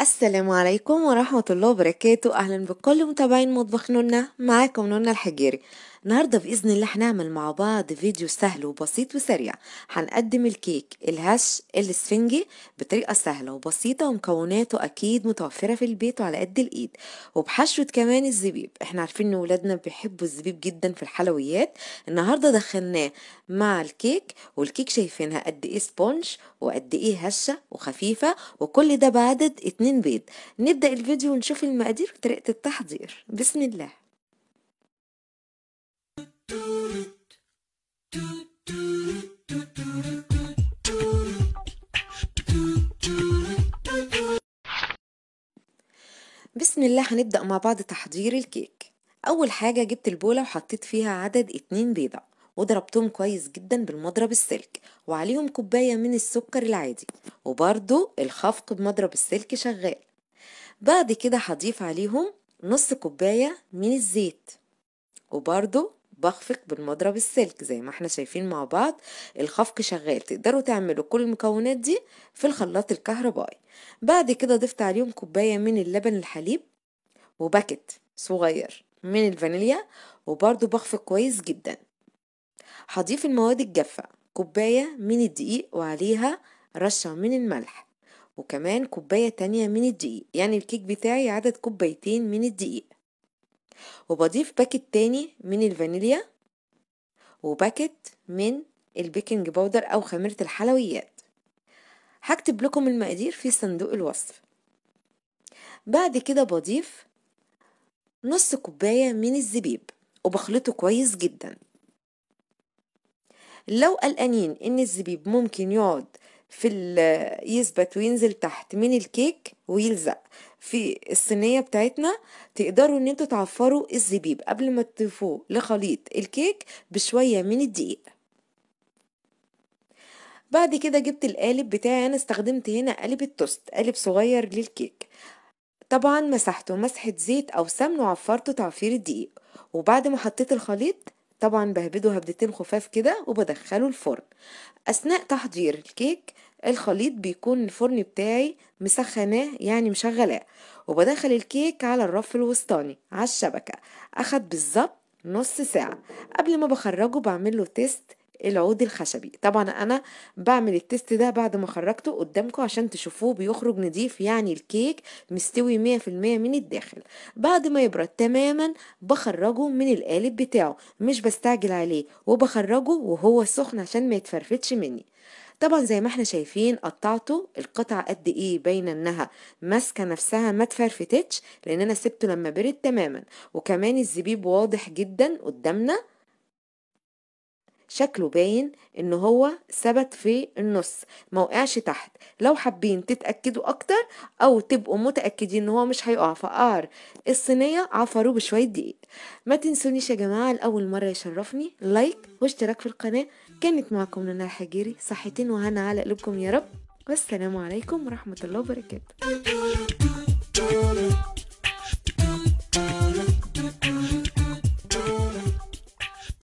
السلام عليكم ورحمة الله وبركاته أهلا بكل متابعين مطبخ نونا معاكم نونا الحجيري النهاردة بإذن الله هنعمل مع بعض فيديو سهل وبسيط وسريع هنقدم الكيك الهش الاسفنجي بطريقة سهلة وبسيطة ومكوناته أكيد متوفرة في البيت وعلى قد الإيد وبحشوة كمان الزبيب احنا عارفين إن ولادنا بيحبوا الزبيب جدا في الحلويات النهاردة دخلناه مع الكيك والكيك شايفينها قد إيه سبونج وقد إيه هشة وخفيفة وكل ده بعدد اتنين قرنين بيض نبدأ الفيديو ونشوف المقادير وطريقة التحضير بسم الله بسم الله هنبدأ مع بعض تحضير الكيك أول حاجة جبت البولة وحطيت فيها عدد اتنين بيضة وضربتهم كويس جدا بالمضرب السلك وعليهم كوباية من السكر العادي وبرضو الخفق بمضرب السلك شغال بعد كده هضيف عليهم نص كوباية من الزيت وبرضو بخفق بالمضرب السلك زي ما احنا شايفين مع بعض الخفق شغال تقدروا تعملوا كل المكونات دي في الخلاط الكهربائي بعد كده ضفت عليهم كوباية من اللبن الحليب وباكت صغير من الفانيليا وبرضو بخفق كويس جدا هضيف المواد الجافة كوباية من الدقيق وعليها رشة من الملح وكمان كوباية تانية من الدقيق يعني الكيك بتاعي عدد كوبايتين من الدقيق وبضيف باكت تاني من الفانيليا وباكت من البيكنج باودر أو خميرة الحلويات هكتب لكم المقادير في صندوق الوصف بعد كده بضيف نص كوباية من الزبيب وبخلطه كويس جداً لو قلقانين ان الزبيب ممكن يقعد في يثبت وينزل تحت من الكيك ويلزق في الصينية بتاعتنا تقدروا ان انتوا تعفروا الزبيب قبل ما تضيفوه لخليط الكيك بشوية من الدقيق بعد كده جبت القالب بتاعي انا استخدمت هنا قالب التوست قالب صغير للكيك طبعا مسحته مسحة زيت او سمن وعفرته تعفير الدقيق وبعد ما حطيت الخليط طبعا بهبده هبدتين خفاف كده وبدخله الفرن اثناء تحضير الكيك الخليط بيكون الفرن بتاعي مسخناه يعني مشغلاه وبدخل الكيك على الرف الوسطاني على الشبكه اخد بالظبط نص ساعه قبل ما بخرجه بعمل له تيست العود الخشبي طبعا انا بعمل التيست ده بعد ما خرجته قدامكم عشان تشوفوه بيخرج نضيف يعني الكيك مستوي مية في المية من الداخل بعد ما يبرد تماما بخرجه من القالب بتاعه مش بستعجل عليه وبخرجه وهو سخن عشان ما يتفرفتش مني طبعا زي ما احنا شايفين قطعته القطعة قد ايه باينة انها ماسكة نفسها ما تفرفتتش لان انا سبته لما برد تماما وكمان الزبيب واضح جدا قدامنا شكله باين ان هو ثبت في النص ما وقعش تحت لو حابين تتاكدوا اكتر او تبقوا متاكدين ان هو مش هيقع فقار الصينيه عفروه بشويه دقيق ما تنسونيش يا جماعه لاول مره يشرفني لايك واشتراك في القناه كانت معكم نانا الحجيري صحتين وهنا على قلوبكم يا رب والسلام عليكم ورحمه الله وبركاته